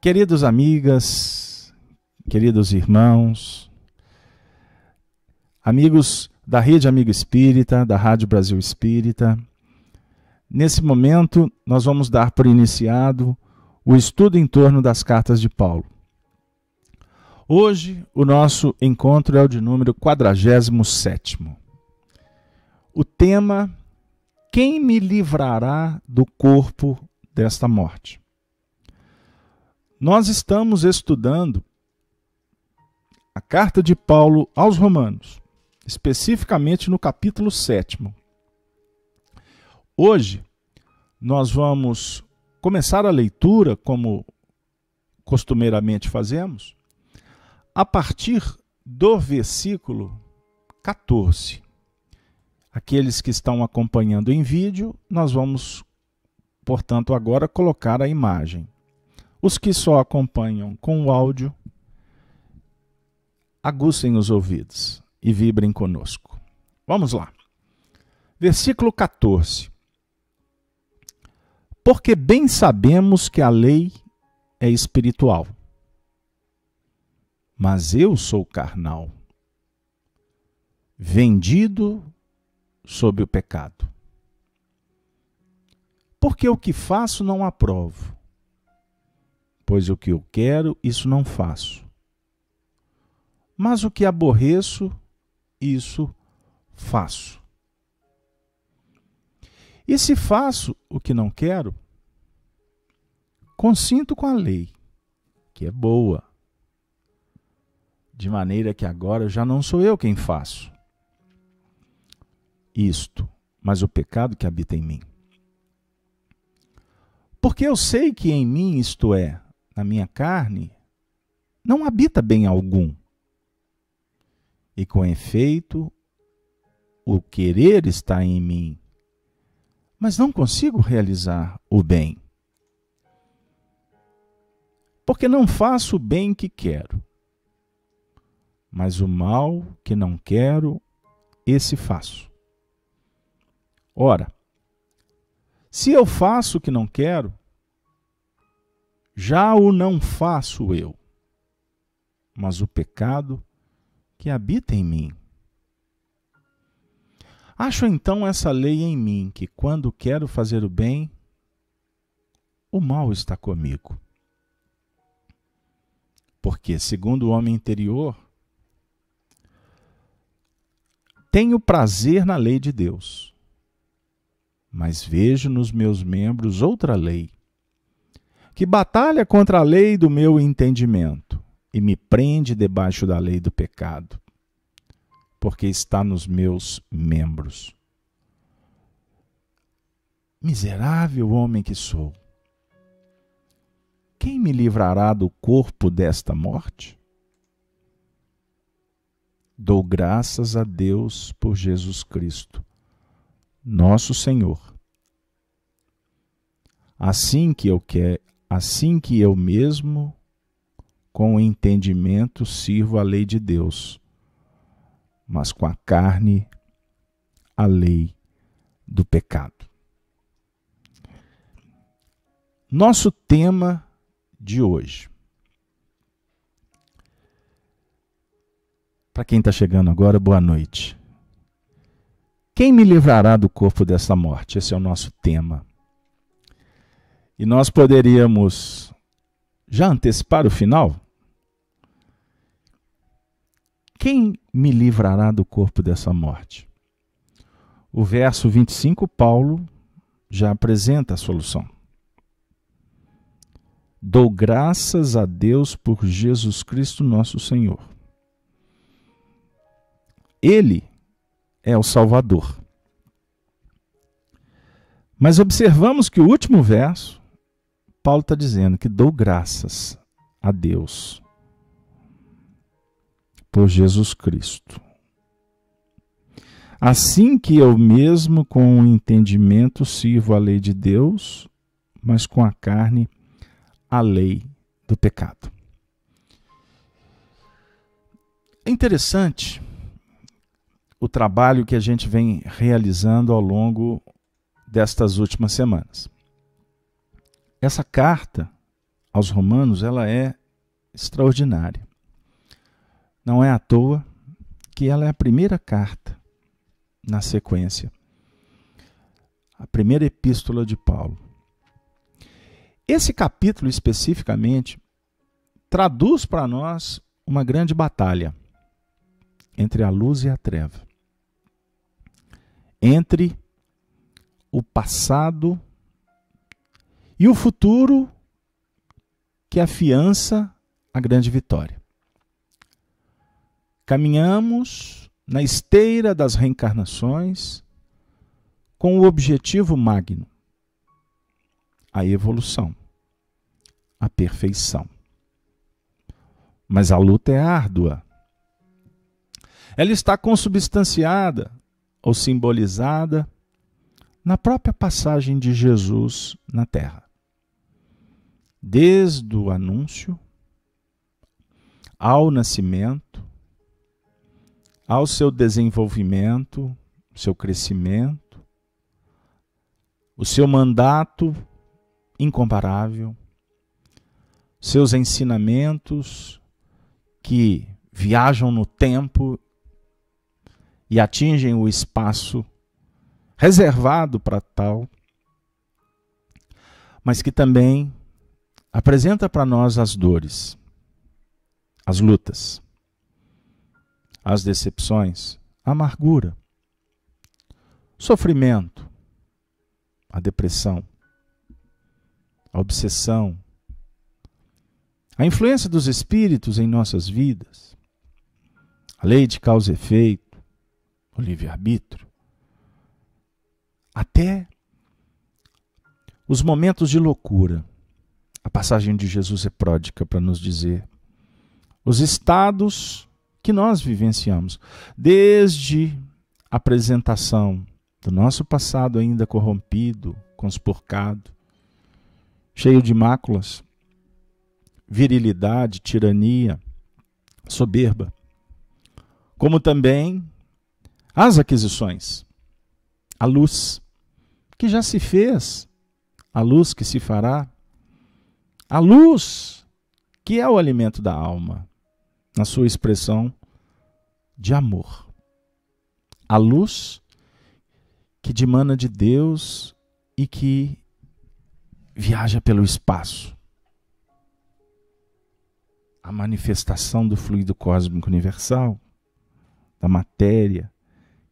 Queridos amigas, queridos irmãos, amigos da Rede Amigo Espírita, da Rádio Brasil Espírita, nesse momento nós vamos dar por iniciado o estudo em torno das cartas de Paulo. Hoje o nosso encontro é o de número 47. O tema: Quem me livrará do corpo desta morte? Nós estamos estudando a carta de Paulo aos Romanos, especificamente no capítulo 7. Hoje, nós vamos começar a leitura, como costumeiramente fazemos, a partir do versículo 14. Aqueles que estão acompanhando em vídeo, nós vamos, portanto, agora colocar a imagem. Os que só acompanham com o áudio, aguçem os ouvidos e vibrem conosco. Vamos lá. Versículo 14. Porque bem sabemos que a lei é espiritual, mas eu sou carnal, vendido sob o pecado. Porque o que faço não aprovo, pois o que eu quero, isso não faço. Mas o que aborreço, isso faço. E se faço o que não quero, consinto com a lei, que é boa, de maneira que agora já não sou eu quem faço isto, mas o pecado que habita em mim. Porque eu sei que em mim, isto é, na minha carne, não habita bem algum. E com efeito, o querer está em mim, mas não consigo realizar o bem. Porque não faço o bem que quero, mas o mal que não quero, esse faço. Ora, se eu faço o que não quero, já o não faço eu, mas o pecado que habita em mim. Acho então essa lei em mim, que quando quero fazer o bem, o mal está comigo. Porque, segundo o homem interior, tenho prazer na lei de Deus, mas vejo nos meus membros outra lei, que batalha contra a lei do meu entendimento e me prende debaixo da lei do pecado, porque está nos meus membros. Miserável homem que sou, quem me livrará do corpo desta morte? Dou graças a Deus por Jesus Cristo, nosso Senhor. Assim que eu quero, assim que eu mesmo, com o entendimento, sirvo a lei de Deus, mas com a carne, a lei do pecado. Nosso tema de hoje. Para quem está chegando agora, boa noite. Quem me livrará do corpo dessa morte? Esse é o nosso tema. E nós poderíamos já antecipar o final? Quem me livrará do corpo dessa morte? O verso 25, Paulo já apresenta a solução. Dou graças a Deus por Jesus Cristo, nosso Senhor. Ele é o Salvador. Mas observamos que o último verso Paulo está dizendo que dou graças a Deus por Jesus Cristo. Assim que eu mesmo com o entendimento sirvo a lei de Deus, mas com a carne a lei do pecado. É interessante o trabalho que a gente vem realizando ao longo destas últimas semanas essa carta aos romanos ela é extraordinária. Não é à toa que ela é a primeira carta na sequência, a primeira epístola de Paulo. Esse capítulo especificamente traduz para nós uma grande batalha entre a luz e a treva, entre o passado e o futuro que afiança a grande vitória. Caminhamos na esteira das reencarnações com o objetivo magno, a evolução, a perfeição. Mas a luta é árdua. Ela está consubstanciada ou simbolizada na própria passagem de Jesus na terra desde o anúncio ao nascimento, ao seu desenvolvimento, seu crescimento, o seu mandato incomparável, seus ensinamentos que viajam no tempo e atingem o espaço reservado para tal, mas que também apresenta para nós as dores, as lutas, as decepções, a amargura, sofrimento, a depressão, a obsessão, a influência dos espíritos em nossas vidas, a lei de causa e efeito, o livre-arbítrio, até os momentos de loucura a passagem de Jesus é pródica para nos dizer os estados que nós vivenciamos, desde a apresentação do nosso passado ainda corrompido, conspurcado, cheio de máculas, virilidade, tirania, soberba, como também as aquisições, a luz que já se fez, a luz que se fará a luz, que é o alimento da alma, na sua expressão de amor. A luz que dimana de Deus e que viaja pelo espaço. A manifestação do fluido cósmico universal, da matéria,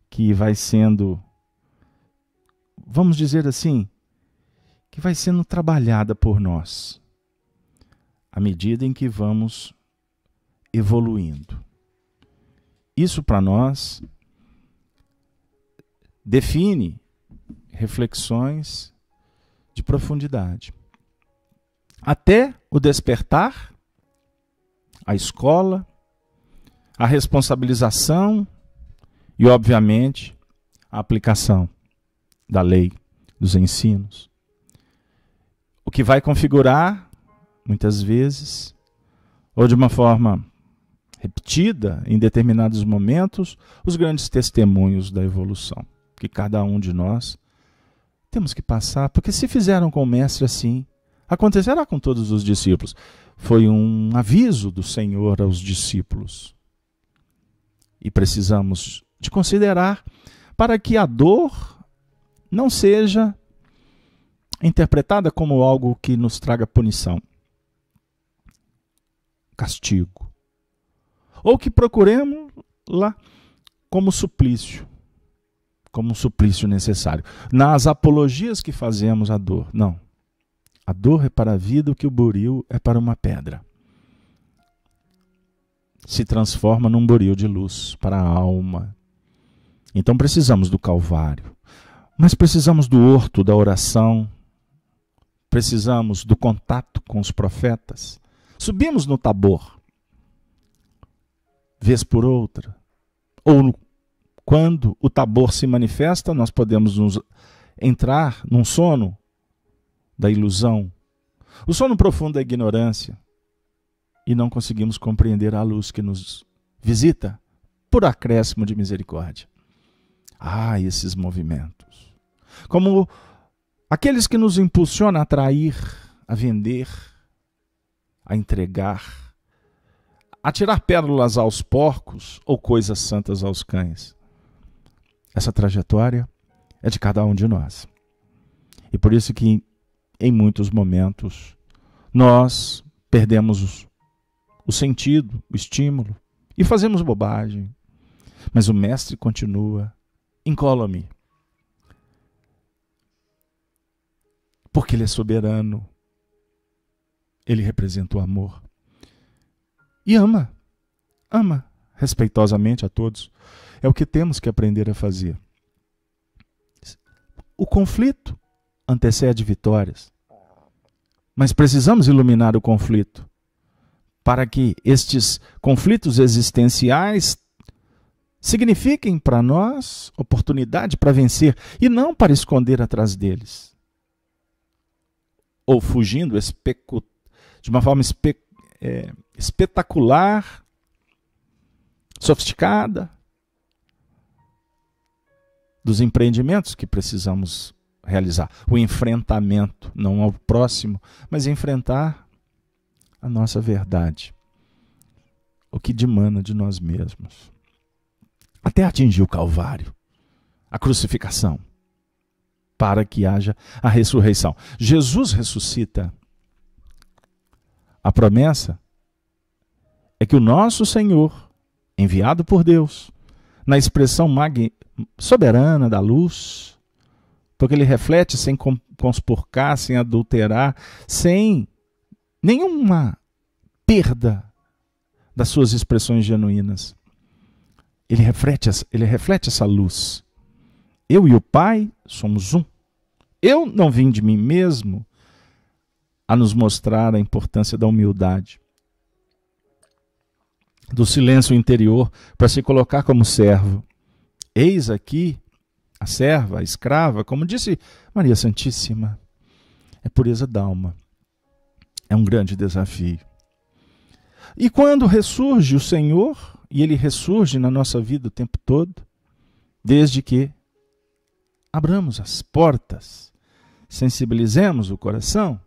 que vai sendo, vamos dizer assim, que vai sendo trabalhada por nós à medida em que vamos evoluindo. Isso para nós define reflexões de profundidade. Até o despertar, a escola, a responsabilização e, obviamente, a aplicação da lei, dos ensinos. O que vai configurar muitas vezes, ou de uma forma repetida em determinados momentos, os grandes testemunhos da evolução que cada um de nós temos que passar, porque se fizeram com o mestre assim, acontecerá com todos os discípulos. Foi um aviso do Senhor aos discípulos. E precisamos de considerar para que a dor não seja interpretada como algo que nos traga punição castigo. Ou que procuremos lá como suplício, como um suplício necessário. Nas apologias que fazemos à dor, não. A dor é para a vida o que o buril é para uma pedra. Se transforma num buril de luz para a alma. Então precisamos do Calvário, mas precisamos do horto da oração, precisamos do contato com os profetas, Subimos no Tabor, vez por outra, ou quando o Tabor se manifesta, nós podemos nos, entrar num sono da ilusão, o sono profundo da ignorância, e não conseguimos compreender a luz que nos visita por acréscimo de misericórdia. Ah, esses movimentos! Como aqueles que nos impulsionam a atrair, a vender, a entregar, a tirar pérolas aos porcos ou coisas santas aos cães. Essa trajetória é de cada um de nós. E por isso que em muitos momentos nós perdemos o sentido, o estímulo e fazemos bobagem. Mas o mestre continua: incola me Porque ele é soberano ele representa o amor. E ama. Ama respeitosamente a todos. É o que temos que aprender a fazer. O conflito antecede vitórias. Mas precisamos iluminar o conflito para que estes conflitos existenciais signifiquem para nós oportunidade para vencer e não para esconder atrás deles ou fugindo, especulando de uma forma espe é, espetacular, sofisticada, dos empreendimentos que precisamos realizar. O enfrentamento, não ao próximo, mas enfrentar a nossa verdade, o que demanda de nós mesmos. Até atingir o Calvário, a crucificação, para que haja a ressurreição. Jesus ressuscita a promessa é que o nosso Senhor, enviado por Deus, na expressão soberana da luz, porque ele reflete sem conspurcar, sem adulterar, sem nenhuma perda das suas expressões genuínas. Ele reflete, ele reflete essa luz. Eu e o Pai somos um. Eu não vim de mim mesmo, a nos mostrar a importância da humildade, do silêncio interior para se colocar como servo. Eis aqui a serva, a escrava, como disse Maria Santíssima. É pureza d'alma. É um grande desafio. E quando ressurge o Senhor, e ele ressurge na nossa vida o tempo todo, desde que abramos as portas, sensibilizemos o coração,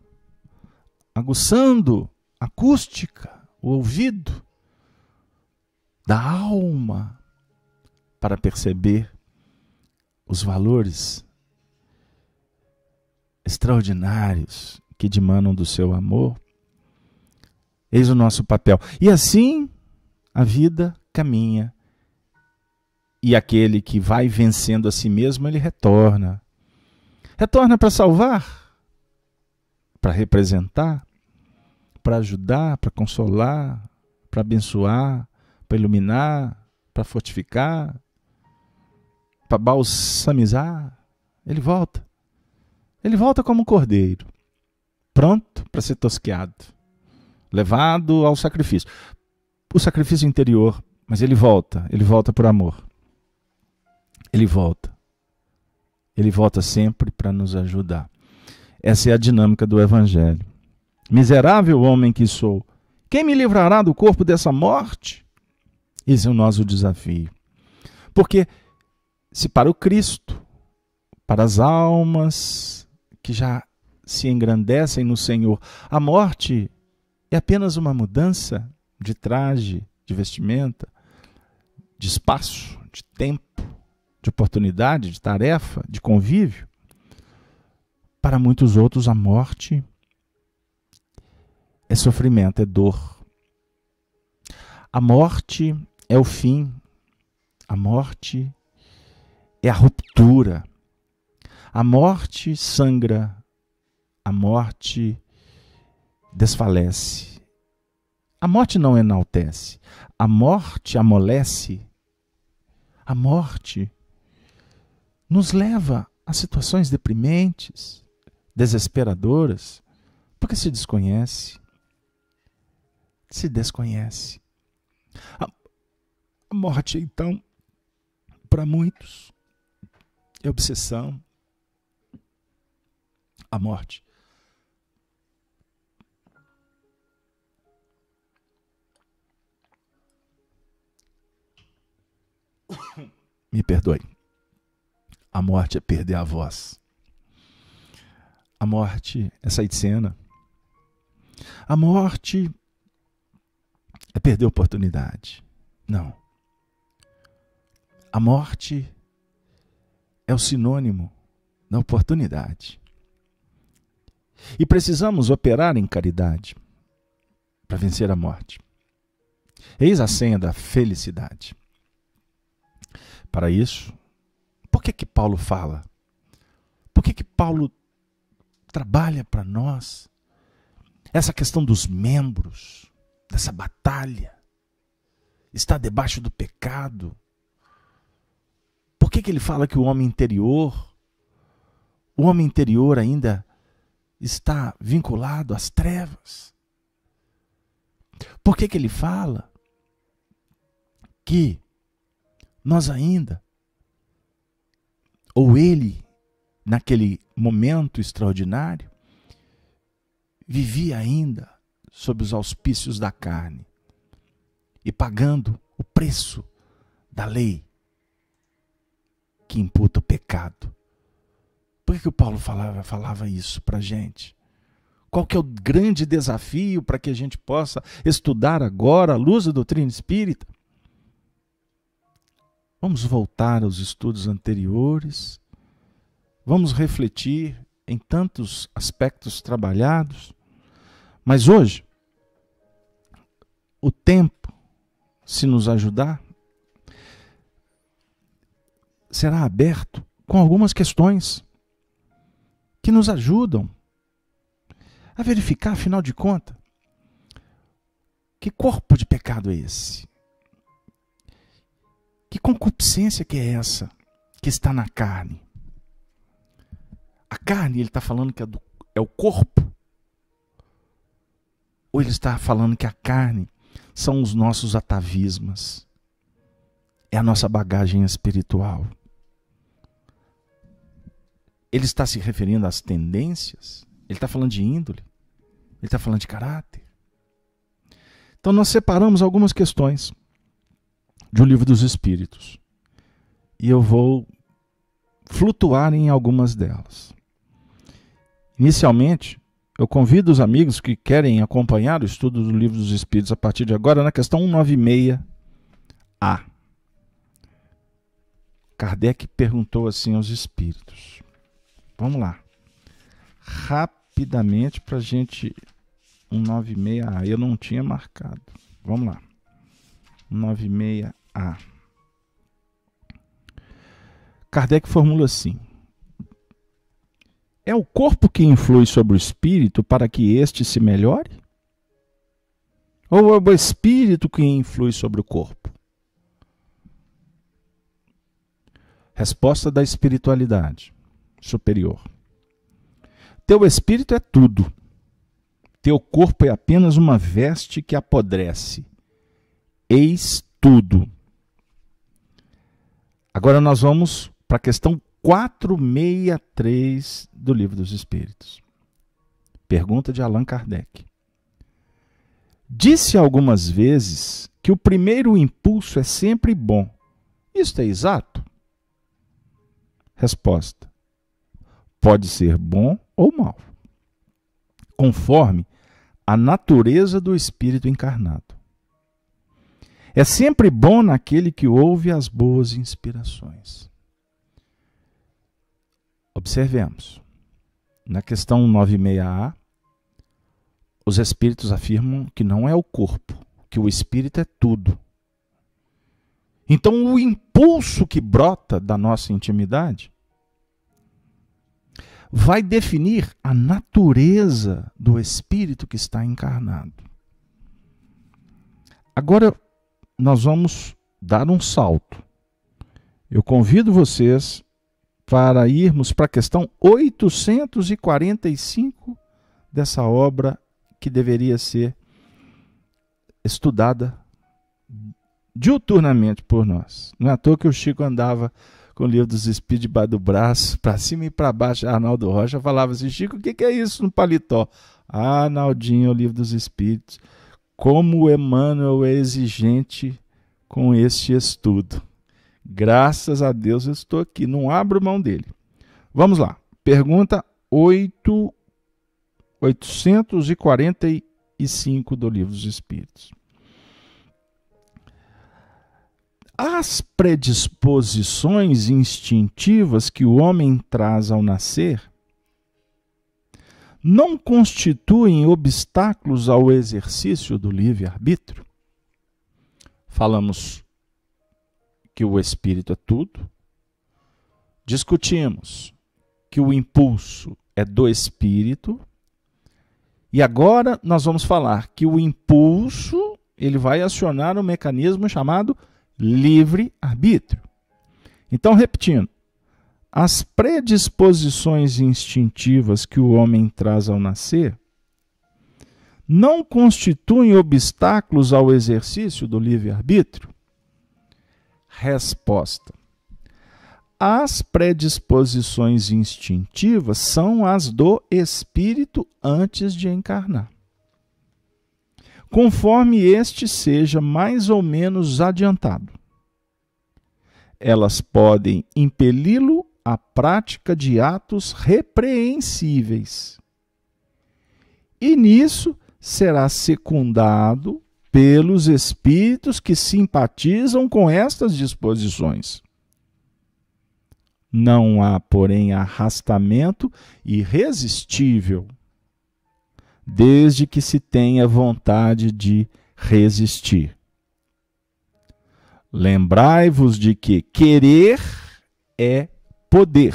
aguçando a acústica, o ouvido da alma para perceber os valores extraordinários que dimanam do seu amor. Eis o nosso papel. E assim a vida caminha. E aquele que vai vencendo a si mesmo, ele retorna. Retorna para salvar, para representar, para ajudar, para consolar, para abençoar, para iluminar, para fortificar, para balsamizar. Ele volta. Ele volta como um cordeiro, pronto para ser tosqueado, levado ao sacrifício. O sacrifício interior, mas ele volta, ele volta por amor. Ele volta. Ele volta sempre para nos ajudar. Essa é a dinâmica do Evangelho. Miserável homem que sou, quem me livrará do corpo dessa morte? Esse é o nosso desafio. Porque se para o Cristo, para as almas que já se engrandecem no Senhor, a morte é apenas uma mudança de traje, de vestimenta, de espaço, de tempo, de oportunidade, de tarefa, de convívio. Para muitos outros, a morte é sofrimento, é dor. A morte é o fim. A morte é a ruptura. A morte sangra. A morte desfalece. A morte não enaltece. A morte amolece. A morte nos leva a situações deprimentes desesperadoras, porque se desconhece. Se desconhece. A, morte, então, para muitos, é obsessão. A morte. Me perdoe. A morte é perder a voz. A morte é sair de cena. A morte é perder a oportunidade. Não. A morte é o sinônimo da oportunidade. E precisamos operar em caridade para vencer a morte. Eis a senha da felicidade. Para isso, por que que Paulo fala? Por que que Paulo trabalha para nós. Essa questão dos membros, dessa batalha, está debaixo do pecado. Por que, que ele fala que o homem interior, o homem interior ainda está vinculado às trevas? Por que, que ele fala que nós ainda, ou ele naquele momento extraordinário, vivia ainda sob os auspícios da carne e pagando o preço da lei que imputa o pecado. Por que, que o Paulo falava, falava isso para a gente? Qual que é o grande desafio para que a gente possa estudar agora a luz da doutrina espírita? Vamos voltar aos estudos anteriores vamos refletir em tantos aspectos trabalhados, mas hoje, o tempo, se nos ajudar, será aberto com algumas questões que nos ajudam a verificar, afinal de contas, que corpo de pecado é esse? Que concupiscência que é essa que está na carne? a carne, ele está falando que é, do, é o corpo? Ou ele está falando que a carne são os nossos atavismas? É a nossa bagagem espiritual? Ele está se referindo às tendências? Ele está falando de índole? Ele está falando de caráter? Então nós separamos algumas questões de O Livro dos Espíritos. E eu vou flutuar em algumas delas. Inicialmente, eu convido os amigos que querem acompanhar o estudo do Livro dos Espíritos a partir de agora na questão 196A. Kardec perguntou assim aos espíritos. Vamos lá. Rapidamente para a gente. 196A. Eu não tinha marcado. Vamos lá. 196A. Kardec formula assim: é o corpo que influi sobre o espírito para que este se melhore? Ou é o espírito que influi sobre o corpo? Resposta da espiritualidade superior. Teu espírito é tudo. Teu corpo é apenas uma veste que apodrece. Eis tudo. Agora nós vamos para a questão 463 do Livro dos Espíritos. Pergunta de Allan Kardec. Disse algumas vezes que o primeiro impulso é sempre bom. Isto é exato? Resposta: Pode ser bom ou mal, conforme a natureza do espírito encarnado. É sempre bom naquele que ouve as boas inspirações. Observemos. Na questão 96A, os espíritos afirmam que não é o corpo, que o espírito é tudo. Então, o impulso que brota da nossa intimidade vai definir a natureza do espírito que está encarnado. Agora, nós vamos dar um salto. Eu convido vocês para irmos para a questão 845 dessa obra que deveria ser estudada diuturnamente por nós. Não é à toa que o Chico andava com o livro dos Espíritos debaixo do braço, para cima e para baixo. Arnaldo Rocha falava assim: Chico, o que, é isso no paletó? Ah, Arnaldinho, o livro dos Espíritos. Como Emmanuel é exigente com este estudo. Graças a Deus eu estou aqui, não abro mão dele. Vamos lá. Pergunta 8 845 do Livro dos Espíritos. As predisposições instintivas que o homem traz ao nascer não constituem obstáculos ao exercício do livre-arbítrio? Falamos que o espírito é tudo. Discutimos que o impulso é do espírito. E agora nós vamos falar que o impulso ele vai acionar um mecanismo chamado livre arbítrio. Então, repetindo, as predisposições instintivas que o homem traz ao nascer não constituem obstáculos ao exercício do livre arbítrio. Resposta: As predisposições instintivas são as do espírito antes de encarnar. Conforme este seja mais ou menos adiantado, elas podem impeli-lo à prática de atos repreensíveis. E nisso será secundado pelos espíritos que simpatizam com estas disposições. Não há, porém, arrastamento irresistível, desde que se tenha vontade de resistir. Lembrai-vos de que querer é poder.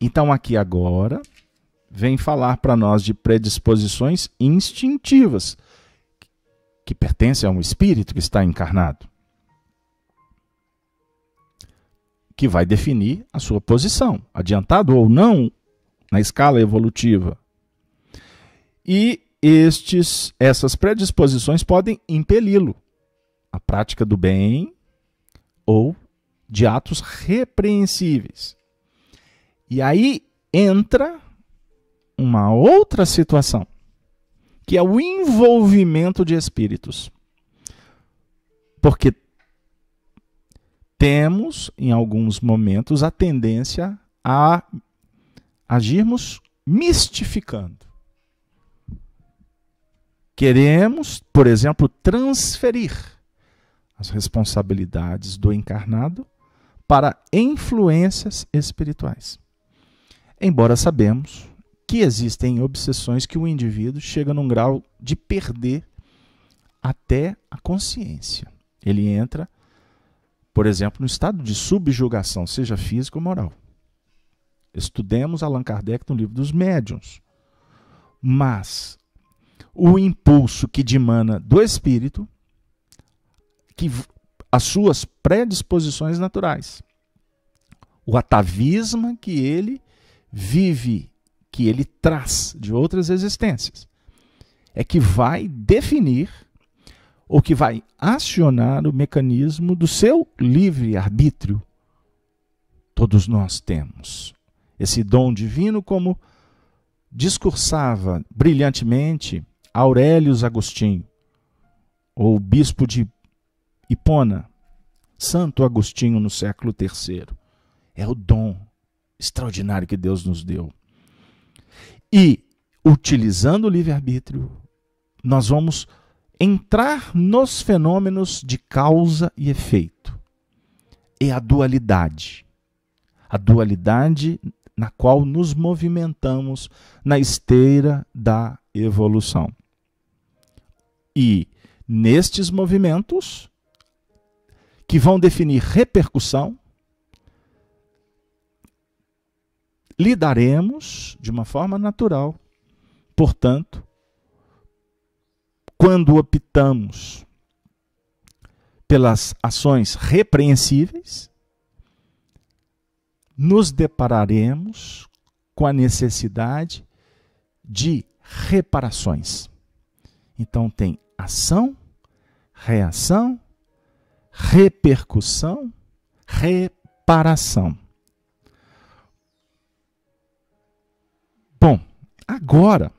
Então, aqui agora, vem falar para nós de predisposições instintivas que pertencem a um espírito que está encarnado, que vai definir a sua posição, adiantado ou não na escala evolutiva. E estes, essas predisposições podem impeli-lo à prática do bem ou de atos repreensíveis. E aí entra uma outra situação, que é o envolvimento de espíritos. Porque temos, em alguns momentos, a tendência a agirmos mistificando. Queremos, por exemplo, transferir as responsabilidades do encarnado para influências espirituais. Embora sabemos que existem obsessões que o indivíduo chega num grau de perder até a consciência. Ele entra, por exemplo, no estado de subjugação, seja física ou moral. Estudemos Allan Kardec no livro dos médiuns. Mas o impulso que dimana do espírito, que as suas predisposições naturais, o atavismo que ele vive que ele traz de outras existências, é que vai definir ou que vai acionar o mecanismo do seu livre-arbítrio. Todos nós temos esse dom divino, como discursava brilhantemente Aurelius Agostinho, ou bispo de Hipona, Santo Agostinho no século III. É o dom extraordinário que Deus nos deu. E, utilizando o livre-arbítrio, nós vamos entrar nos fenômenos de causa e efeito. É a dualidade. A dualidade na qual nos movimentamos na esteira da evolução. E nestes movimentos, que vão definir repercussão, lidaremos de uma forma natural. Portanto, quando optamos pelas ações repreensíveis, nos depararemos com a necessidade de reparações. Então, tem ação, reação, repercussão, reparação. Bom, agora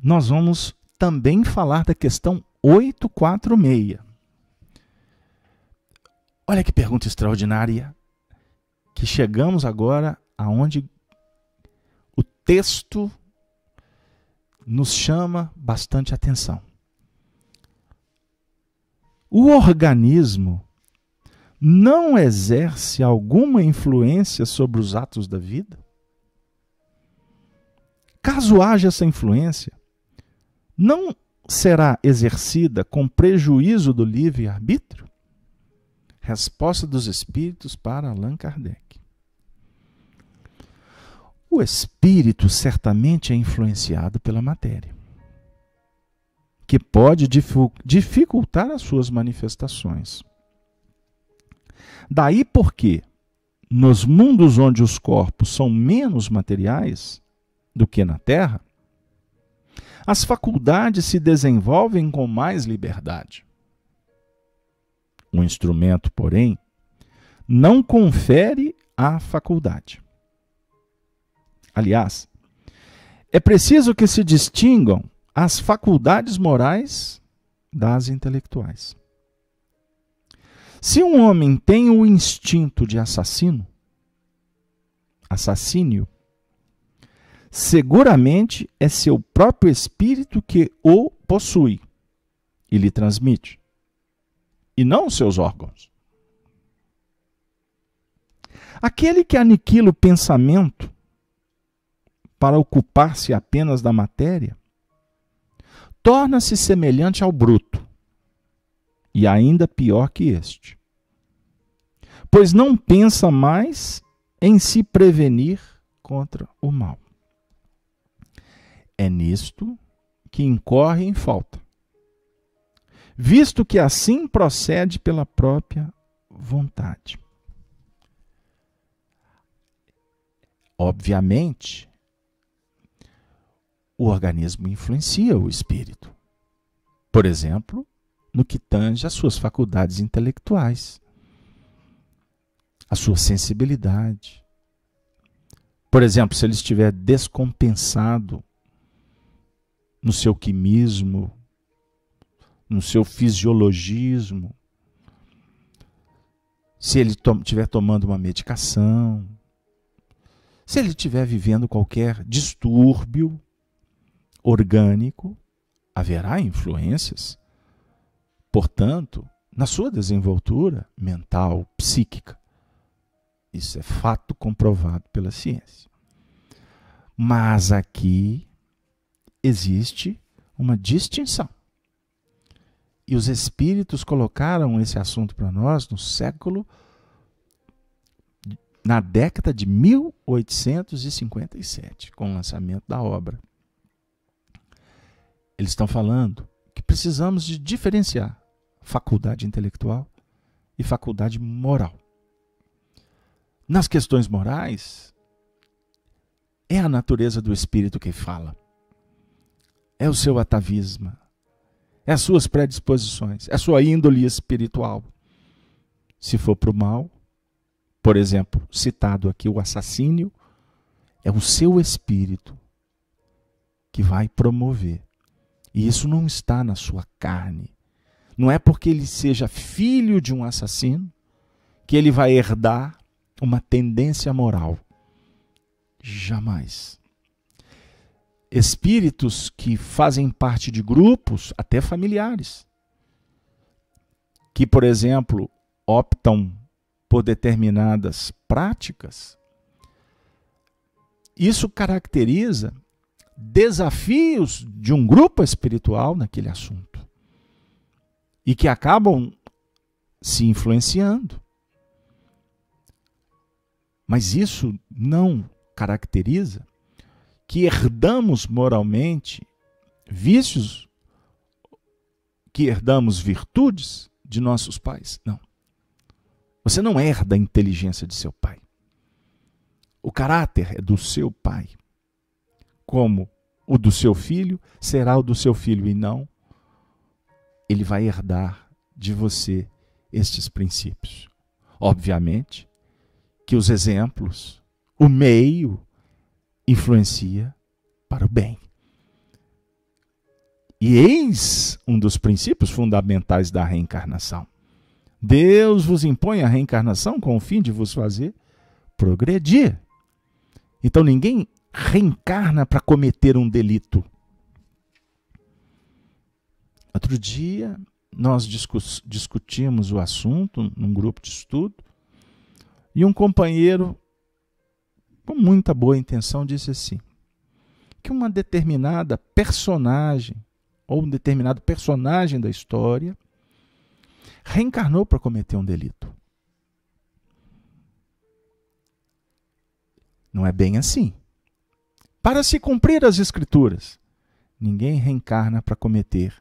nós vamos também falar da questão 846. Olha que pergunta extraordinária que chegamos agora aonde o texto nos chama bastante atenção. O organismo não exerce alguma influência sobre os atos da vida? Caso haja essa influência, não será exercida com prejuízo do livre-arbítrio? Resposta dos Espíritos para Allan Kardec. O espírito certamente é influenciado pela matéria, que pode dificultar as suas manifestações. Daí porque, nos mundos onde os corpos são menos materiais, do que na Terra, as faculdades se desenvolvem com mais liberdade. O instrumento, porém, não confere à faculdade. Aliás, é preciso que se distingam as faculdades morais das intelectuais. Se um homem tem o instinto de assassino, assassínio, Seguramente é seu próprio espírito que o possui e lhe transmite, e não seus órgãos. Aquele que aniquila o pensamento para ocupar-se apenas da matéria, torna-se semelhante ao bruto, e ainda pior que este. Pois não pensa mais em se prevenir contra o mal. É nisto que incorre em falta, visto que assim procede pela própria vontade. Obviamente, o organismo influencia o espírito. Por exemplo, no que tange às suas faculdades intelectuais, à sua sensibilidade. Por exemplo, se ele estiver descompensado no seu quimismo, no seu fisiologismo, se ele estiver to tomando uma medicação, se ele estiver vivendo qualquer distúrbio orgânico, haverá influências, portanto, na sua desenvoltura mental, psíquica. Isso é fato comprovado pela ciência. Mas aqui existe uma distinção. E os espíritos colocaram esse assunto para nós no século na década de 1857, com o lançamento da obra. Eles estão falando que precisamos de diferenciar faculdade intelectual e faculdade moral. Nas questões morais, é a natureza do espírito que fala é o seu atavismo, é as suas predisposições, é a sua índole espiritual. Se for para o mal, por exemplo, citado aqui o assassínio, é o seu espírito que vai promover. E isso não está na sua carne. Não é porque ele seja filho de um assassino que ele vai herdar uma tendência moral. Jamais espíritos que fazem parte de grupos, até familiares, que, por exemplo, optam por determinadas práticas, isso caracteriza desafios de um grupo espiritual naquele assunto e que acabam se influenciando. Mas isso não caracteriza que herdamos moralmente vícios, que herdamos virtudes de nossos pais. Não. Você não herda a inteligência de seu pai. O caráter é do seu pai. Como o do seu filho será o do seu filho e não ele vai herdar de você estes princípios. Obviamente que os exemplos, o meio influencia para o bem. E eis um dos princípios fundamentais da reencarnação. Deus vos impõe a reencarnação com o fim de vos fazer progredir. Então ninguém reencarna para cometer um delito. Outro dia nós discutimos o assunto num grupo de estudo e um companheiro com muita boa intenção, disse assim: que uma determinada personagem ou um determinado personagem da história reencarnou para cometer um delito. Não é bem assim. Para se cumprir as escrituras, ninguém reencarna para cometer,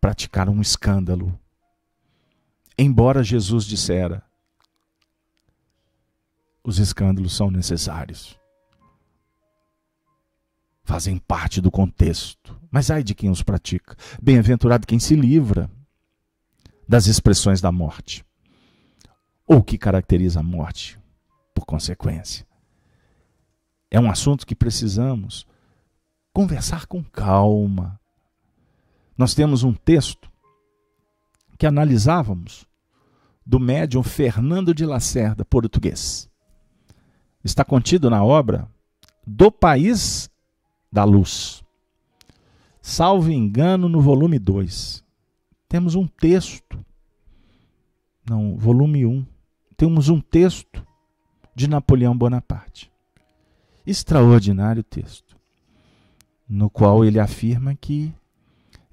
praticar um escândalo. Embora Jesus dissera: os escândalos são necessários. Fazem parte do contexto. Mas ai de quem os pratica. Bem-aventurado quem se livra das expressões da morte. Ou que caracteriza a morte, por consequência. É um assunto que precisamos conversar com calma. Nós temos um texto que analisávamos do médium Fernando de Lacerda, português está contido na obra Do País da Luz. Salvo engano, no volume 2. Temos um texto. Não, volume 1. Um. Temos um texto de Napoleão Bonaparte. Extraordinário texto, no qual ele afirma que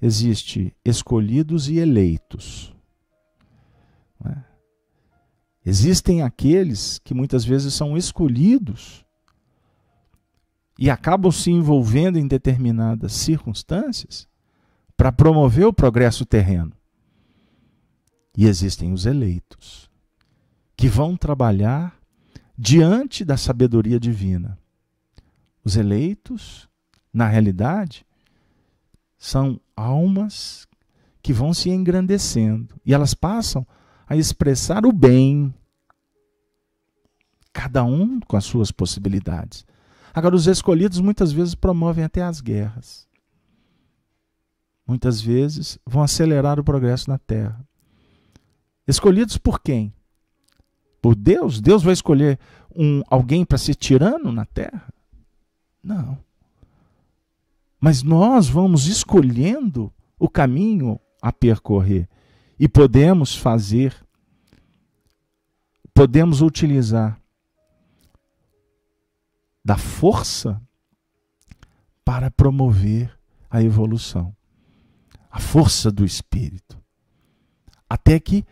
existe escolhidos e eleitos. Existem aqueles que muitas vezes são escolhidos e acabam se envolvendo em determinadas circunstâncias para promover o progresso terreno. E existem os eleitos, que vão trabalhar diante da sabedoria divina. Os eleitos, na realidade, são almas que vão se engrandecendo e elas passam a expressar o bem, cada um com as suas possibilidades. Agora, os escolhidos muitas vezes promovem até as guerras. Muitas vezes vão acelerar o progresso na Terra. Escolhidos por quem? Por Deus? Deus vai escolher um, alguém para ser tirano na Terra? Não. Mas nós vamos escolhendo o caminho a percorrer e podemos fazer, podemos utilizar da força para promover a evolução, a força do espírito, até que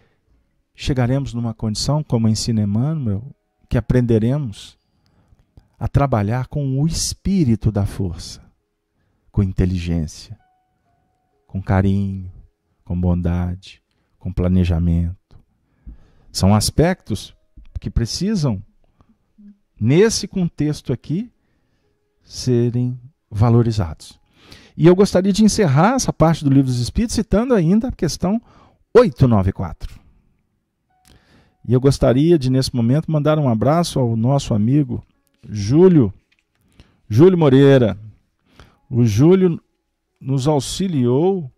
chegaremos numa condição, como ensina Emmanuel, que aprenderemos a trabalhar com o espírito da força, com inteligência, com carinho, com bondade, com planejamento. São aspectos que precisam, nesse contexto aqui, serem valorizados. E eu gostaria de encerrar essa parte do Livro dos Espíritos citando ainda a questão 894. E eu gostaria de, nesse momento, mandar um abraço ao nosso amigo Júlio, Júlio Moreira. O Júlio nos auxiliou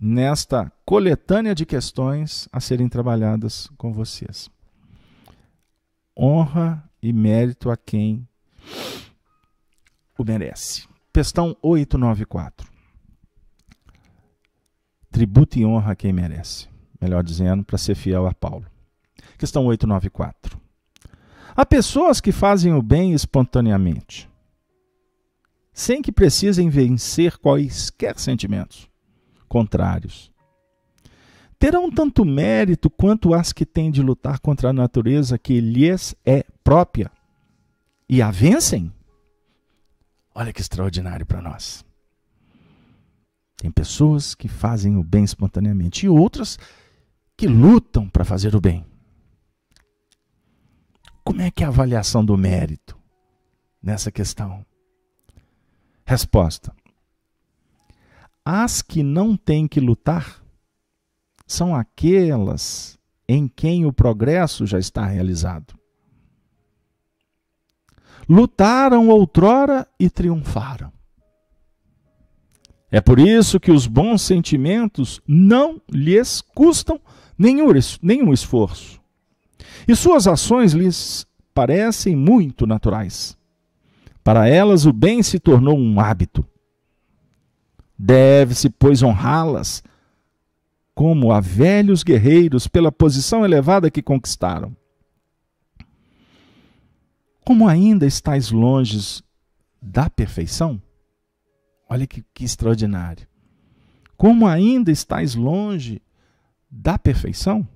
nesta coletânea de questões a serem trabalhadas com vocês. Honra e mérito a quem o merece. Questão 894. Tributo e honra a quem merece. Melhor dizendo, para ser fiel a Paulo. Questão 894. Há pessoas que fazem o bem espontaneamente, sem que precisem vencer quaisquer sentimentos contrários. Terão tanto mérito quanto as que têm de lutar contra a natureza que lhes é própria e a vencem. Olha que extraordinário para nós. Tem pessoas que fazem o bem espontaneamente e outras que lutam para fazer o bem. Como é que é a avaliação do mérito nessa questão? Resposta: as que não têm que lutar são aquelas em quem o progresso já está realizado. Lutaram outrora e triunfaram. É por isso que os bons sentimentos não lhes custam nenhum, nenhum esforço. E suas ações lhes parecem muito naturais. Para elas, o bem se tornou um hábito. Deve-se, pois, honrá-las como a velhos guerreiros pela posição elevada que conquistaram. Como ainda estáis longe da perfeição? Olha que, que extraordinário. Como ainda estáis longe da perfeição?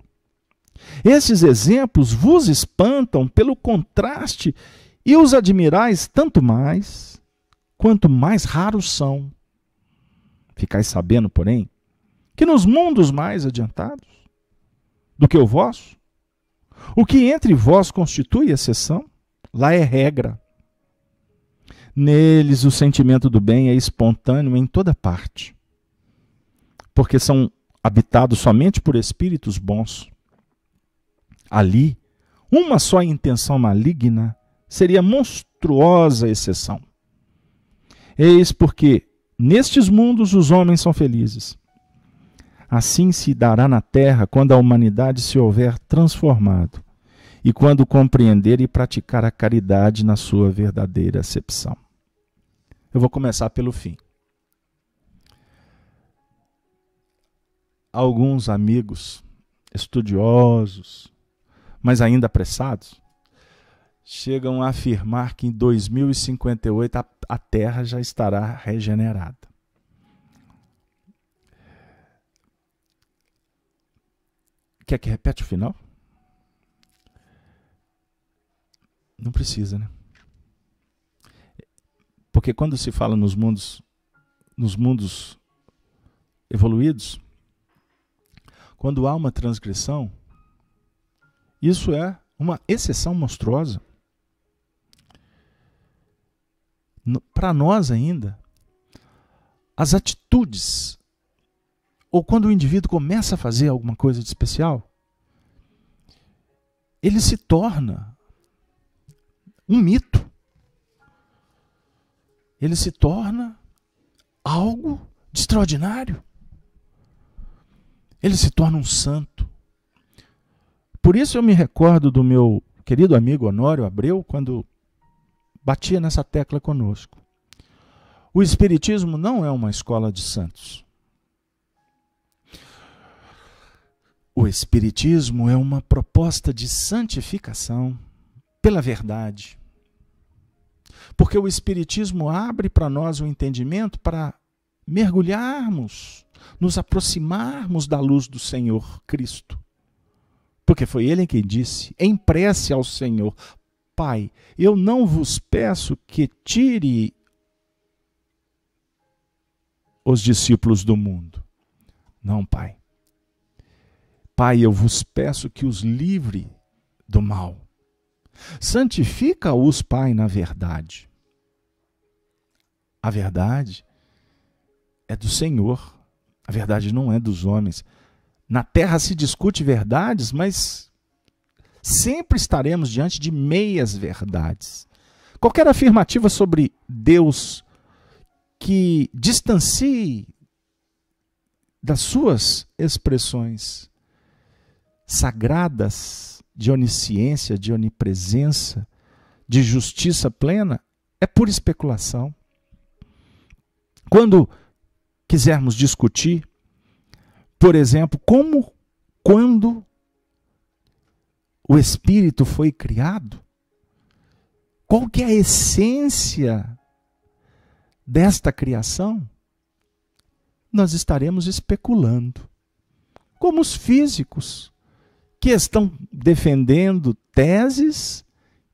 Estes exemplos vos espantam pelo contraste e os admirais tanto mais quanto mais raros são Ficais sabendo, porém, que nos mundos mais adiantados do que o vosso, o que entre vós constitui exceção, lá é regra. Neles o sentimento do bem é espontâneo em toda parte, porque são habitados somente por espíritos bons. Ali, uma só intenção maligna seria monstruosa exceção. Eis porque Nestes mundos os homens são felizes. Assim se dará na terra quando a humanidade se houver transformado e quando compreender e praticar a caridade na sua verdadeira acepção. Eu vou começar pelo fim. Alguns amigos estudiosos, mas ainda apressados, chegam a afirmar que em 2058 a, a Terra já estará regenerada. Quer que repete o final? Não precisa, né? Porque quando se fala nos mundos nos mundos evoluídos, quando há uma transgressão, isso é uma exceção monstruosa. para nós ainda, as atitudes, ou quando o indivíduo começa a fazer alguma coisa de especial, ele se torna um mito. Ele se torna algo de extraordinário. Ele se torna um santo. Por isso eu me recordo do meu querido amigo Honório Abreu, quando batia nessa tecla conosco. O Espiritismo não é uma escola de santos. O Espiritismo é uma proposta de santificação pela verdade. Porque o Espiritismo abre para nós o um entendimento para mergulharmos, nos aproximarmos da luz do Senhor Cristo. Porque foi ele quem disse: em prece ao Senhor, Pai, eu não vos peço que tire os discípulos do mundo. Não, Pai. Pai, eu vos peço que os livre do mal. Santifica-os, Pai, na verdade. A verdade é do Senhor. A verdade não é dos homens. Na terra se discute verdades, mas sempre estaremos diante de meias verdades. Qualquer afirmativa sobre Deus que distancie das suas expressões sagradas de onisciência, de onipresença, de justiça plena, é pura especulação. Quando quisermos discutir, por exemplo, como, quando o espírito foi criado? Qual que é a essência desta criação? Nós estaremos especulando. Como os físicos que estão defendendo teses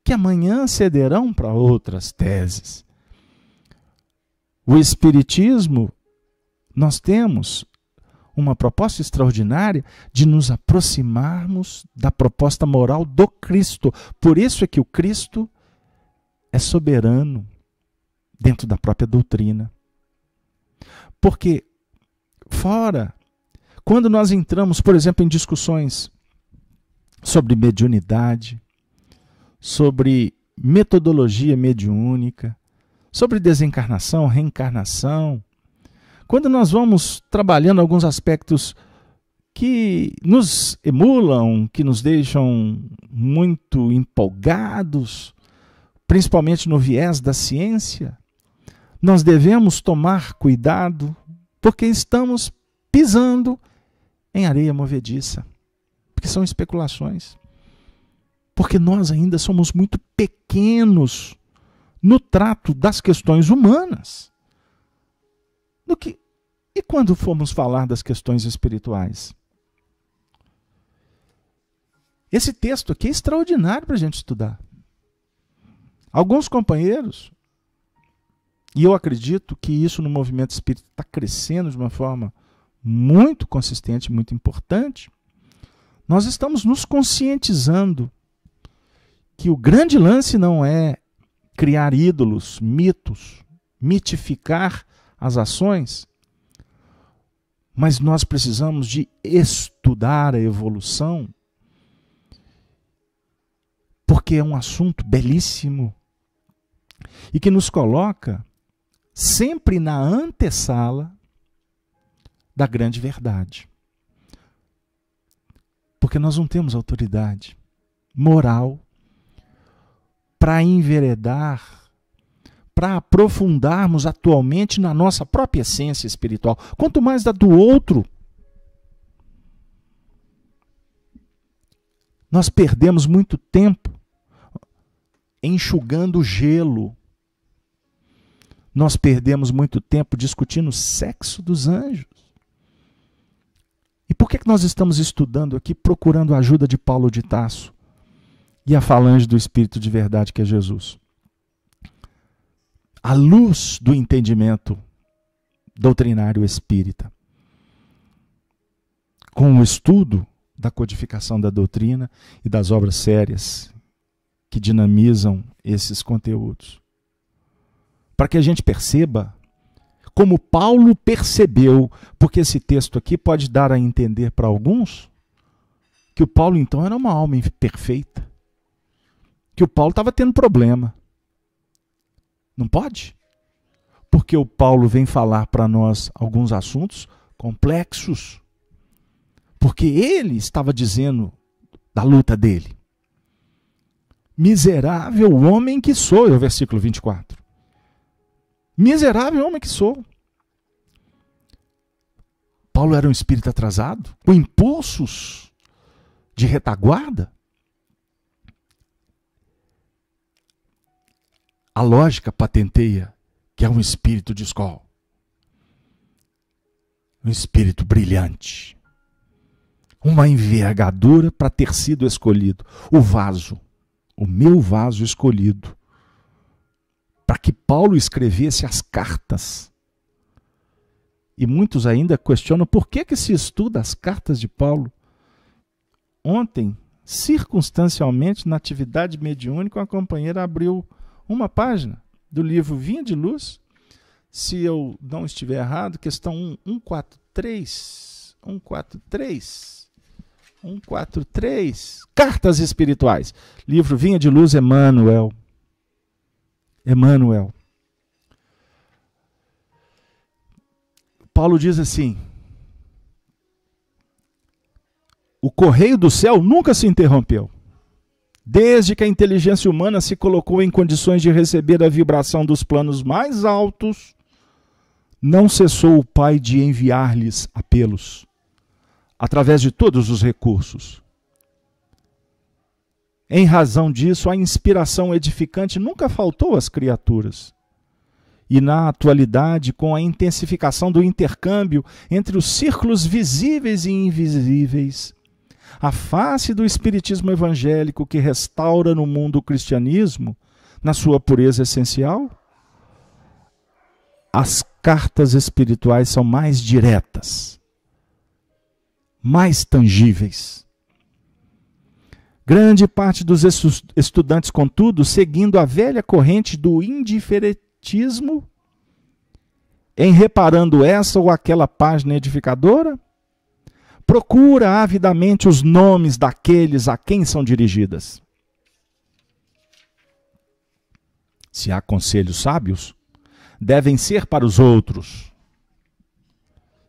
que amanhã cederão para outras teses. O espiritismo nós temos uma proposta extraordinária de nos aproximarmos da proposta moral do Cristo. Por isso é que o Cristo é soberano dentro da própria doutrina. Porque fora, quando nós entramos, por exemplo, em discussões sobre mediunidade, sobre metodologia mediúnica, sobre desencarnação, reencarnação, quando nós vamos trabalhando alguns aspectos que nos emulam, que nos deixam muito empolgados, principalmente no viés da ciência, nós devemos tomar cuidado, porque estamos pisando em areia movediça, porque são especulações. Porque nós ainda somos muito pequenos no trato das questões humanas do que e quando formos falar das questões espirituais. Esse texto aqui é extraordinário para a gente estudar. Alguns companheiros, e eu acredito que isso no movimento espírita está crescendo de uma forma muito consistente, muito importante, nós estamos nos conscientizando que o grande lance não é criar ídolos, mitos, mitificar as ações, mas nós precisamos de estudar a evolução, porque é um assunto belíssimo e que nos coloca sempre na antessala da grande verdade. Porque nós não temos autoridade moral para enveredar para aprofundarmos atualmente na nossa própria essência espiritual, quanto mais da do outro. Nós perdemos muito tempo enxugando o gelo. Nós perdemos muito tempo discutindo o sexo dos anjos. E por que, que nós estamos estudando aqui, procurando a ajuda de Paulo de Tasso e a falange do Espírito de Verdade que é Jesus? à luz do entendimento doutrinário espírita. Com o estudo da codificação da doutrina e das obras sérias que dinamizam esses conteúdos. Para que a gente perceba como Paulo percebeu, porque esse texto aqui pode dar a entender para alguns que o Paulo então era uma alma perfeita, que o Paulo estava tendo problema, não pode? Porque o Paulo vem falar para nós alguns assuntos complexos. Porque ele estava dizendo da luta dele. Miserável homem que sou, é o versículo 24. Miserável homem que sou. Paulo era um espírito atrasado, com impulsos de retaguarda. A lógica patenteia que é um espírito de escola. Um espírito brilhante. Uma envergadura para ter sido escolhido. O vaso, o meu vaso escolhido. Para que Paulo escrevesse as cartas. E muitos ainda questionam por que, que se estuda as cartas de Paulo. Ontem, circunstancialmente, na atividade mediúnica, uma companheira abriu uma página do livro Vinha de Luz, se eu não estiver errado, questão 143, 143, 143, Cartas Espirituais, livro Vinha de Luz, Emmanuel, Emmanuel. Paulo diz assim, o correio do céu nunca se interrompeu. Desde que a inteligência humana se colocou em condições de receber a vibração dos planos mais altos, não cessou o Pai de enviar-lhes apelos, através de todos os recursos. Em razão disso, a inspiração edificante nunca faltou às criaturas. E na atualidade, com a intensificação do intercâmbio entre os círculos visíveis e invisíveis, a face do espiritismo evangélico que restaura no mundo o cristianismo, na sua pureza essencial, as cartas espirituais são mais diretas, mais tangíveis. Grande parte dos estudantes, contudo, seguindo a velha corrente do indiferentismo, em reparando essa ou aquela página edificadora, procura avidamente os nomes daqueles a quem são dirigidas. Se há conselhos sábios, devem ser para os outros.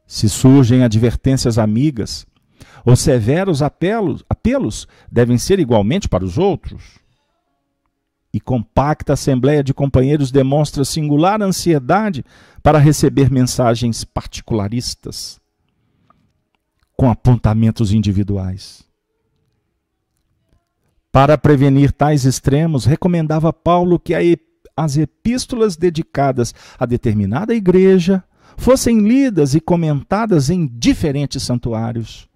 Se surgem advertências amigas ou severos apelos, apelos devem ser igualmente para os outros. E compacta assembleia de companheiros demonstra singular ansiedade para receber mensagens particularistas com apontamentos individuais. Para prevenir tais extremos, recomendava Paulo que as epístolas dedicadas a determinada igreja fossem lidas e comentadas em diferentes santuários,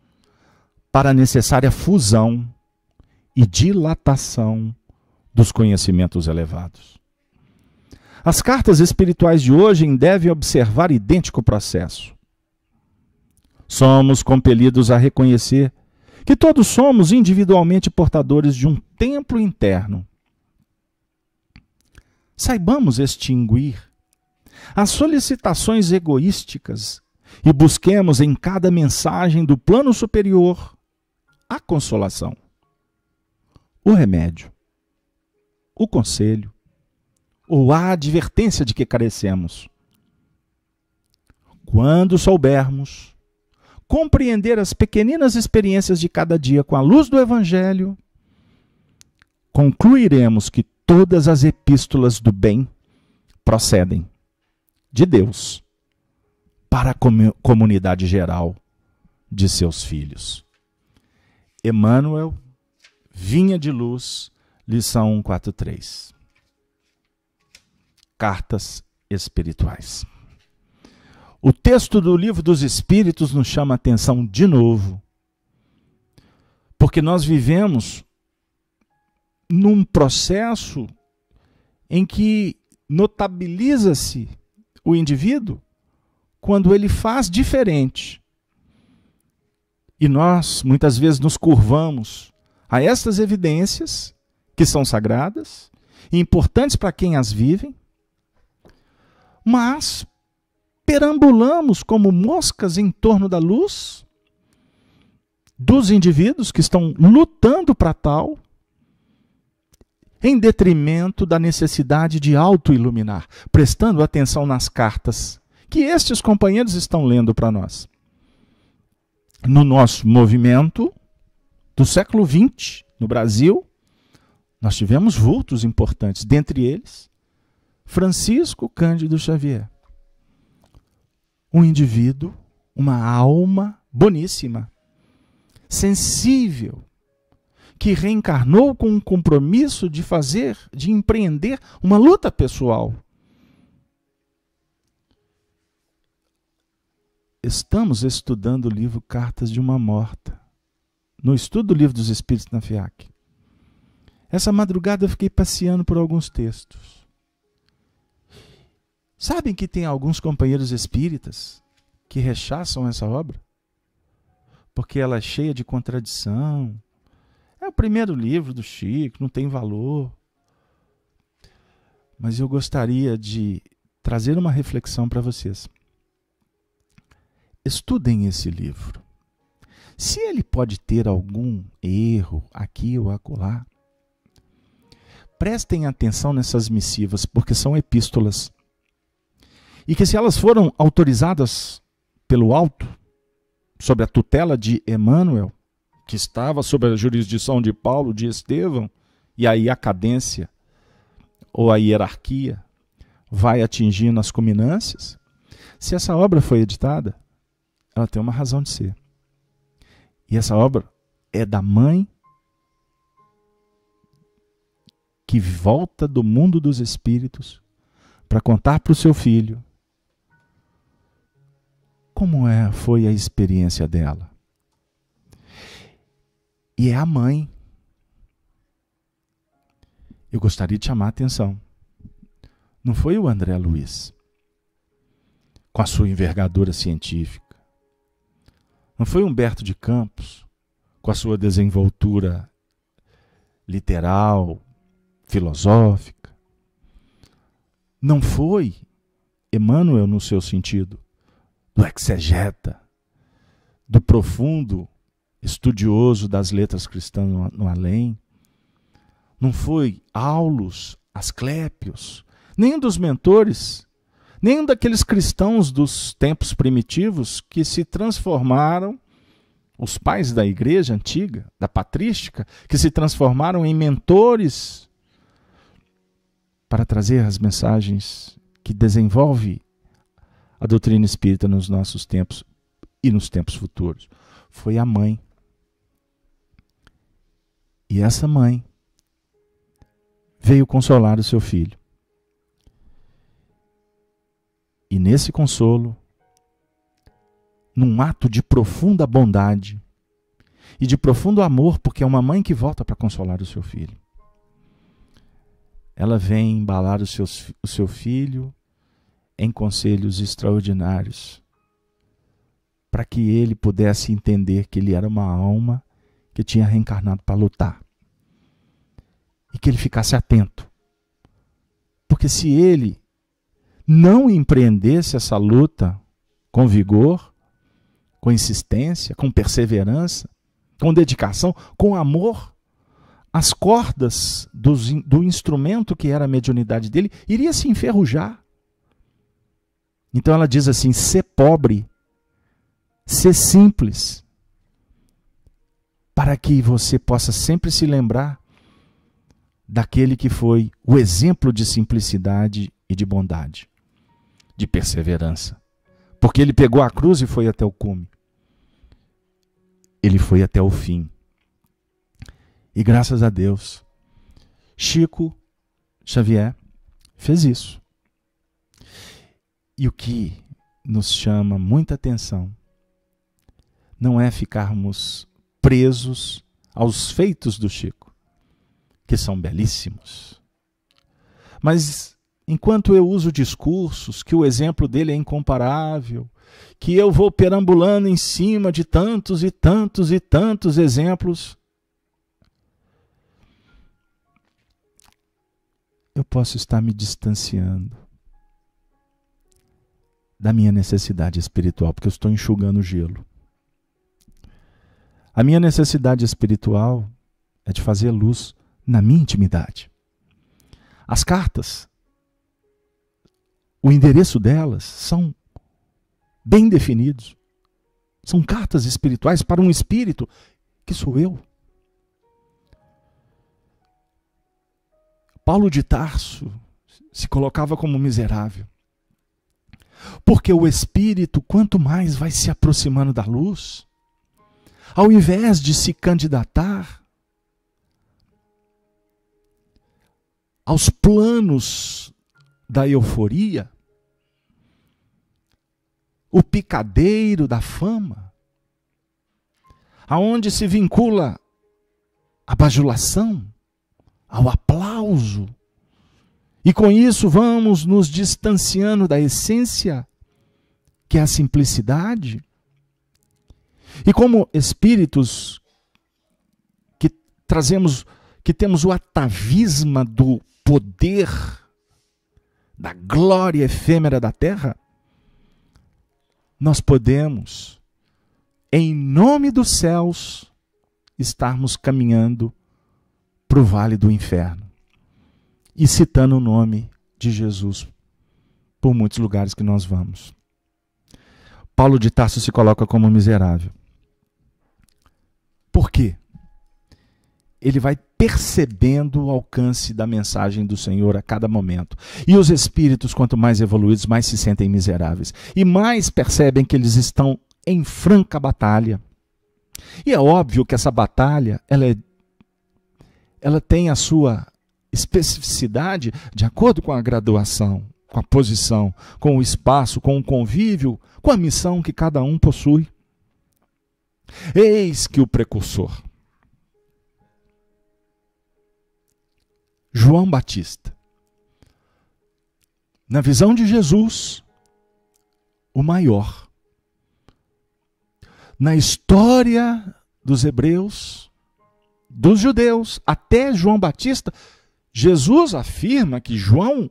para a necessária fusão e dilatação dos conhecimentos elevados. As cartas espirituais de hoje devem observar idêntico processo somos compelidos a reconhecer que todos somos individualmente portadores de um templo interno. Saibamos extinguir as solicitações egoísticas e busquemos em cada mensagem do plano superior a consolação, o remédio, o conselho ou a advertência de que carecemos. Quando soubermos compreender as pequeninas experiências de cada dia com a luz do Evangelho, concluiremos que todas as epístolas do bem procedem de Deus para a comunidade geral de seus filhos. Emmanuel, Vinha de Luz, lição 143. Cartas espirituais. O texto do livro dos Espíritos nos chama a atenção de novo, porque nós vivemos num processo em que notabiliza-se o indivíduo quando ele faz diferente. E nós, muitas vezes, nos curvamos a estas evidências, que são sagradas e importantes para quem as vivem, mas perambulamos como moscas em torno da luz dos indivíduos que estão lutando para tal, em detrimento da necessidade de auto-iluminar, prestando atenção nas cartas que estes companheiros estão lendo para nós. No nosso movimento do século XX, no Brasil, nós tivemos vultos importantes, dentre eles Francisco Cândido Xavier um indivíduo, uma alma boníssima, sensível, que reencarnou com um compromisso de fazer, de empreender uma luta pessoal. Estamos estudando o livro Cartas de uma Morta, no estudo do Livro dos Espíritos na FIAC. Essa madrugada eu fiquei passeando por alguns textos. Sabem que tem alguns companheiros espíritas que rechaçam essa obra? Porque ela é cheia de contradição. É o primeiro livro do Chico, não tem valor. Mas eu gostaria de trazer uma reflexão para vocês. Estudem esse livro. Se ele pode ter algum erro aqui ou acolá, prestem atenção nessas missivas, porque são epístolas e que se elas foram autorizadas pelo alto, sob a tutela de Emmanuel, que estava sob a jurisdição de Paulo, de Estevão, e aí a cadência ou a hierarquia vai atingindo as culminâncias, se essa obra foi editada, ela tem uma razão de ser. E essa obra é da mãe que volta do mundo dos espíritos para contar para o seu filho como é, foi a experiência dela. E é a mãe. Eu gostaria de chamar a atenção. Não foi o André Luiz, com a sua envergadura científica. Não foi Humberto de Campos, com a sua desenvoltura literal, filosófica. Não foi Emmanuel no seu sentido do é exegeta, do profundo estudioso das letras cristãs no, no além. Não foi Aulus, Asclépios, nem dos mentores, nem daqueles cristãos dos tempos primitivos que se transformaram os pais da igreja antiga, da patrística, que se transformaram em mentores para trazer as mensagens que desenvolve a doutrina espírita nos nossos tempos e nos tempos futuros. Foi a mãe. E essa mãe veio consolar o seu filho. E nesse consolo, num ato de profunda bondade e de profundo amor, porque é uma mãe que volta para consolar o seu filho. Ela vem embalar o seu, o seu filho em conselhos extraordinários, para que ele pudesse entender que ele era uma alma que tinha reencarnado para lutar. E que ele ficasse atento. Porque se ele não empreendesse essa luta com vigor, com insistência, com perseverança, com dedicação, com amor, as cordas do, do instrumento que era a mediunidade dele iria se enferrujar então ela diz assim: ser pobre, ser simples, para que você possa sempre se lembrar daquele que foi o exemplo de simplicidade e de bondade, de perseverança. Porque ele pegou a cruz e foi até o cume. Ele foi até o fim. E graças a Deus, Chico Xavier fez isso. E o que nos chama muita atenção não é ficarmos presos aos feitos do Chico, que são belíssimos. Mas enquanto eu uso discursos que o exemplo dele é incomparável, que eu vou perambulando em cima de tantos e tantos e tantos exemplos, eu posso estar me distanciando da minha necessidade espiritual, porque eu estou enxugando o gelo. A minha necessidade espiritual é de fazer luz na minha intimidade. As cartas, o endereço delas são bem definidos. São cartas espirituais para um espírito que sou eu. Paulo de Tarso se colocava como miserável. Porque o espírito, quanto mais vai se aproximando da luz, ao invés de se candidatar aos planos da euforia, o picadeiro da fama, aonde se vincula a bajulação, ao aplauso, e com isso vamos nos distanciando da essência, que é a simplicidade. E como espíritos que trazemos, que temos o atavisma do poder, da glória efêmera da terra, nós podemos, em nome dos céus, estarmos caminhando para o vale do inferno e citando o nome de Jesus por muitos lugares que nós vamos. Paulo de Tarso se coloca como miserável. Por quê? Ele vai percebendo o alcance da mensagem do Senhor a cada momento. E os espíritos, quanto mais evoluídos, mais se sentem miseráveis e mais percebem que eles estão em franca batalha. E é óbvio que essa batalha, ela, é, ela tem a sua especificidade de acordo com a graduação, com a posição, com o espaço, com o convívio, com a missão que cada um possui. Eis que o precursor. João Batista. Na visão de Jesus, o maior. Na história dos hebreus, dos judeus, até João Batista, Jesus afirma que João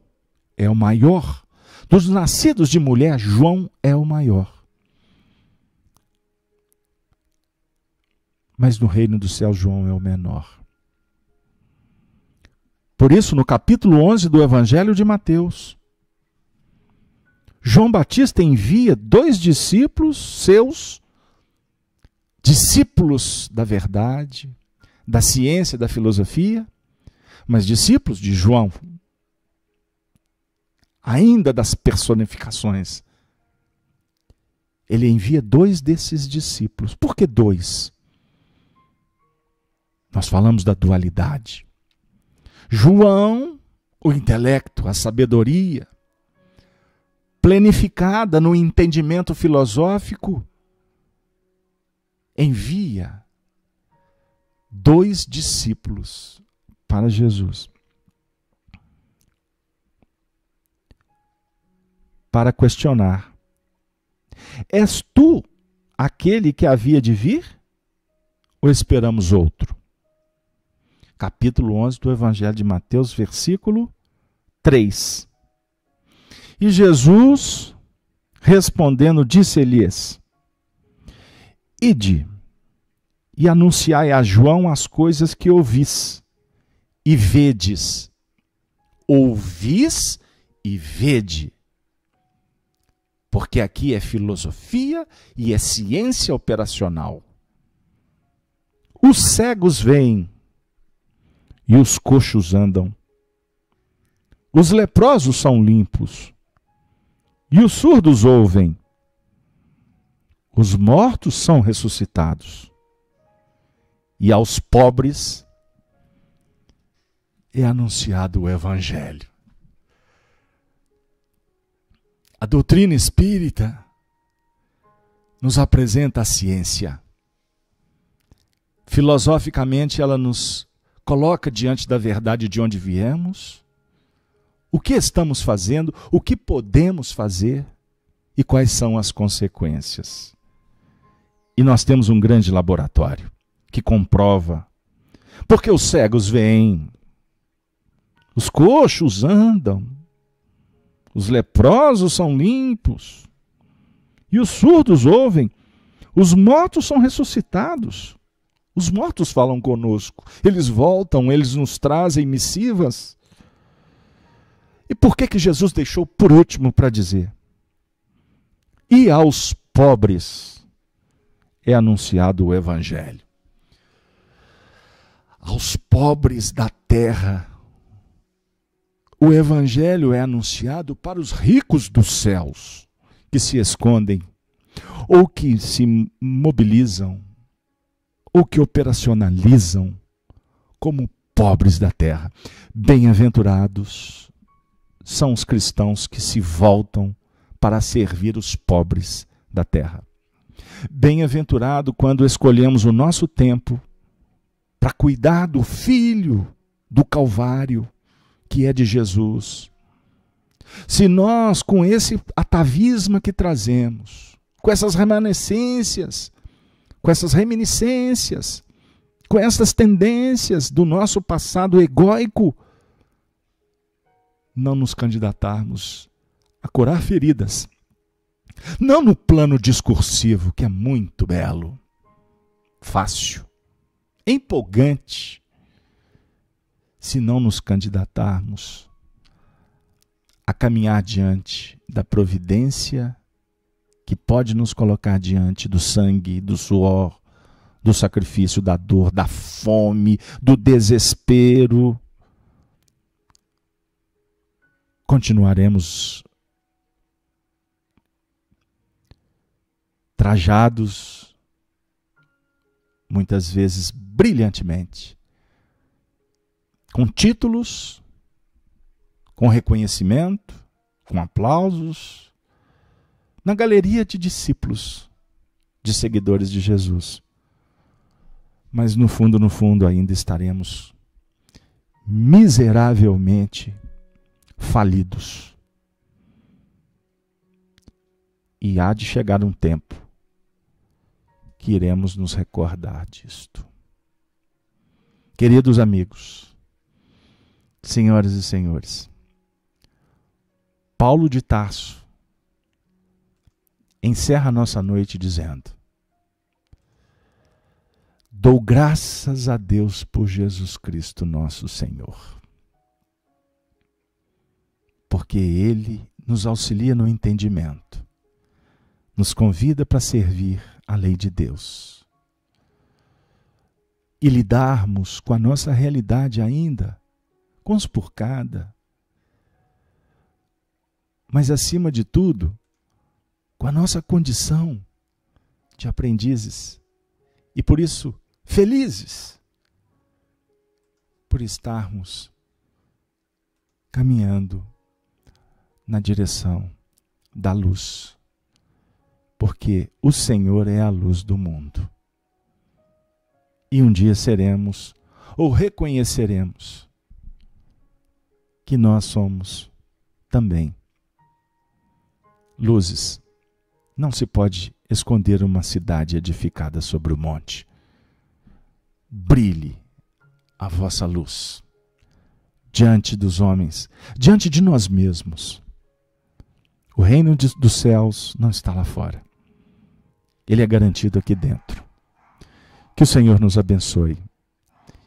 é o maior. Dos nascidos de mulher, João é o maior. Mas no reino do céu, João é o menor. Por isso, no capítulo 11 do Evangelho de Mateus, João Batista envia dois discípulos seus, discípulos da verdade, da ciência, da filosofia, mas discípulos de João, ainda das personificações. Ele envia dois desses discípulos. Por que dois? Nós falamos da dualidade. João, o intelecto, a sabedoria, plenificada no entendimento filosófico, envia dois discípulos para Jesus. Para questionar: És tu aquele que havia de vir? Ou esperamos outro? Capítulo 11 do Evangelho de Mateus, versículo 3. E Jesus, respondendo, disse-lhes: Ide e anunciai a João as coisas que ouvis e vedes. Ouvis e vede. Porque aqui é filosofia e é ciência operacional. Os cegos veem e os coxos andam. Os leprosos são limpos e os surdos ouvem. Os mortos são ressuscitados e aos pobres é anunciado o Evangelho. A doutrina espírita nos apresenta a ciência. Filosoficamente, ela nos coloca diante da verdade de onde viemos, o que estamos fazendo, o que podemos fazer e quais são as consequências. E nós temos um grande laboratório que comprova. Porque os cegos veem, os coxos andam, os leprosos são limpos, e os surdos ouvem, os mortos são ressuscitados. Os mortos falam conosco, eles voltam, eles nos trazem missivas. E por que que Jesus deixou por último para dizer? E aos pobres é anunciado o evangelho. Aos pobres da terra o evangelho é anunciado para os ricos dos céus que se escondem ou que se mobilizam ou que operacionalizam como pobres da terra. Bem-aventurados são os cristãos que se voltam para servir os pobres da terra. Bem-aventurado quando escolhemos o nosso tempo para cuidar do filho do Calvário que é de Jesus, se nós, com esse atavismo que trazemos, com essas remanescências, com essas reminiscências, com essas tendências do nosso passado egóico, não nos candidatarmos a curar feridas. Não no plano discursivo, que é muito belo, fácil, empolgante, se não nos candidatarmos a caminhar diante da providência que pode nos colocar diante do sangue, do suor, do sacrifício, da dor, da fome, do desespero. Continuaremos trajados, muitas vezes brilhantemente, com títulos, com reconhecimento, com aplausos, na galeria de discípulos, de seguidores de Jesus. Mas no fundo, no fundo, ainda estaremos miseravelmente falidos. E há de chegar um tempo que iremos nos recordar disto. Queridos amigos, senhoras e senhores. Paulo de Tarso encerra a nossa noite dizendo: Dou graças a Deus por Jesus Cristo, nosso Senhor. Porque ele nos auxilia no entendimento, nos convida para servir a lei de Deus e lidarmos com a nossa realidade ainda cada? mas acima de tudo, com a nossa condição de aprendizes e por isso felizes por estarmos caminhando na direção da luz, porque o Senhor é a luz do mundo. E um dia seremos ou reconheceremos que nós somos também. Luzes. Não se pode esconder uma cidade edificada sobre o monte. Brilhe a vossa luz diante dos homens, diante de nós mesmos. O reino de, dos céus não está lá fora. Ele é garantido aqui dentro. Que o Senhor nos abençoe.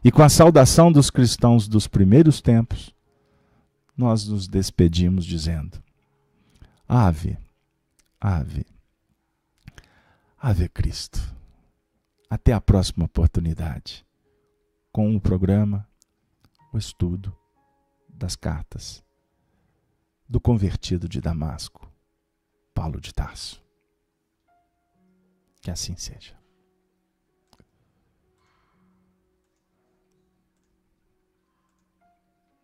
E com a saudação dos cristãos dos primeiros tempos, nós nos despedimos dizendo: Ave, ave, ave Cristo. Até a próxima oportunidade, com o programa, o estudo das cartas do convertido de Damasco, Paulo de Tarso. Que assim seja.